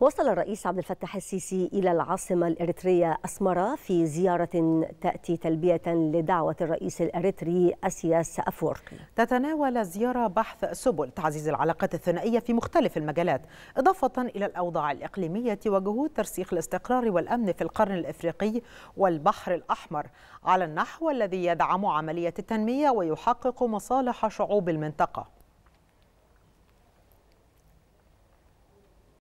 وصل الرئيس عبد الفتاح السيسي إلى العاصمة الإريترية أسمرة في زيارة تأتي تلبية لدعوة الرئيس الإريتري أسياس أفورقي تتناول الزيارة بحث سبل تعزيز العلاقات الثنائية في مختلف المجالات إضافة إلى الأوضاع الإقليمية وجهود ترسيخ الاستقرار والأمن في القرن الإفريقي والبحر الأحمر على النحو الذي يدعم عملية التنمية ويحقق مصالح شعوب المنطقة